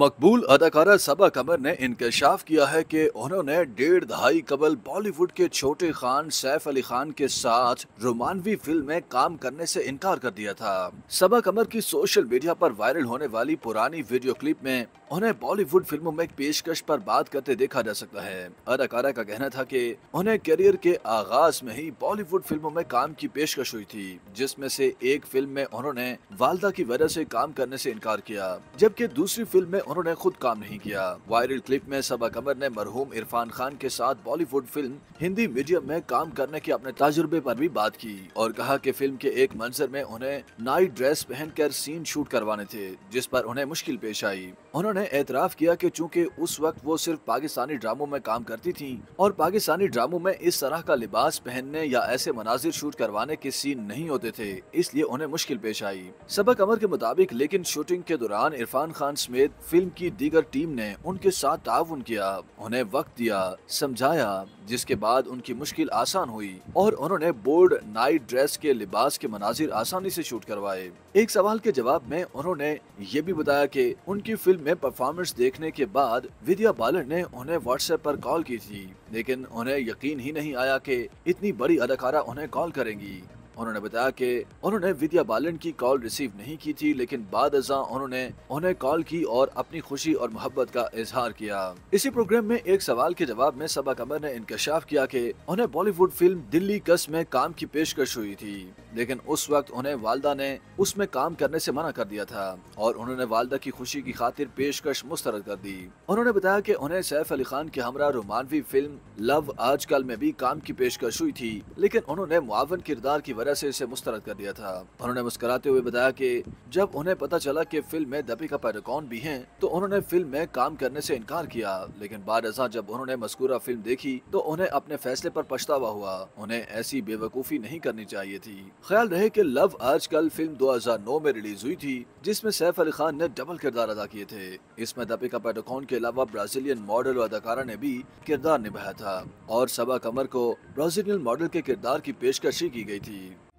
मकबूल अदाकारा सबा कमर ने इंकशाफ किया है कि उन्होंने डेढ़ दहाई कबल बॉलीवुड के छोटे खान सैफ अली खान के साथ रोमानवी फिल्म में काम करने से इनकार कर दिया था सबा कमर की सोशल मीडिया पर वायरल होने वाली पुरानी वीडियो क्लिप में उन्हें बॉलीवुड फिल्मों में पेशकश पर बात करते देखा जा सकता है अदाकारा का कहना था कि उन्हें करियर के आगाज में ही बॉलीवुड फिल्मों में काम की पेशकश हुई थी जिसमें से एक फिल्म में उन्होंने वालदा की वजह से काम करने से इनकार किया जबकि दूसरी फिल्म में उन्होंने खुद काम नहीं किया वायरल क्लिप में सबा कमर ने मरहूम इरफान खान के साथ बॉलीवुड फिल्म हिंदी मीडियम में काम करने के अपने तजुर्बे पर भी बात की और कहा कि फिल्म के एक मंजर में उन्हें नाइट ड्रेस पहनकर सीन शूट करवाने थे जिस पर उन्हें मुश्किल पेश आई उन्होंने उन्होंने एतराफ़ किया कि चूंकि उस वक्त वो सिर्फ पाकिस्तानी ड्रामों में काम करती थीं और पाकिस्तानी ड्रामों में इस तरह का लिबास पहनने या ऐसे मनाजिर शूट करवाने के सीन नहीं होते थे इसलिए उन्हें मुश्किल पेश आई सबक अमर के मुताबिक लेकिन शूटिंग के दौरान इरफान खान समेत फिल्म की दीगर टीम ने उनके साथ ताउन किया उन्हें वक्त दिया समझाया जिसके बाद उनकी मुश्किल आसान हुई और उन्होंने बोर्ड नाइट ड्रेस के लिबास के मनाजिर आसानी से शूट करवाए एक सवाल के जवाब में उन्होंने ये भी बताया कि उनकी फिल्म में परफॉर्मेंस देखने के बाद विद्या बालन ने उन्हें व्हाट्सएप पर कॉल की थी लेकिन उन्हें यकीन ही नहीं आया कि इतनी बड़ी अदाकारा उन्हें कॉल करेंगी उन्होंने बताया कि उन्होंने विद्या बालन की कॉल रिसीव नहीं की थी लेकिन बाद अजा उन्होंने उन्हें कॉल की और अपनी खुशी और मोहब्बत का इजहार किया इसी प्रोग्राम में एक सवाल के जवाब में सबा कमर ने इंकशाफ किया कि उन्हें बॉलीवुड फिल्म दिल्ली कस में काम की पेशकश हुई थी लेकिन उस वक्त उन्हें वालदा ने उसमें काम करने से मना कर दिया था और उन्होंने वालदा की खुशी की खातिर पेशकश मुस्तरद कर दी उन्होंने बताया कि उन्हें सैफ अली खान के हमरा रोमानवी फिल्म लव आजकल में भी काम की पेशकश हुई थी लेकिन उन्होंने मुआवन किरदार की वजह से इसे मुस्तरद कर दिया था उन्होंने मुस्कुराते हुए बताया कि जब उन्हें पता चला कि फिल्म में दीपिका पादुकोण भी हैं तो उन्होंने फिल्म में काम करने से इनकार किया लेकिन बाद ऐसा जब उन्होंने मस्कूरा फिल्म देखी तो उन्हें अपने फैसले पर पछतावा हुआ उन्हें ऐसी बेवकूफ़ी नहीं करनी चाहिए थी ख्याल रहे की लव आजकल फिल्म नौ में रिलीज हुई थी जिसमे सैफ अली खान ने डबल किरदार अदा किए थे इसमें दीपिका पादुकोण के अलावा ब्राजीलियन मॉडल और अदाकारा ने भी किरदार निभाया था और सबा कमर को ब्राजीलियन मॉडल के किरदार की पेशकशी की गई थी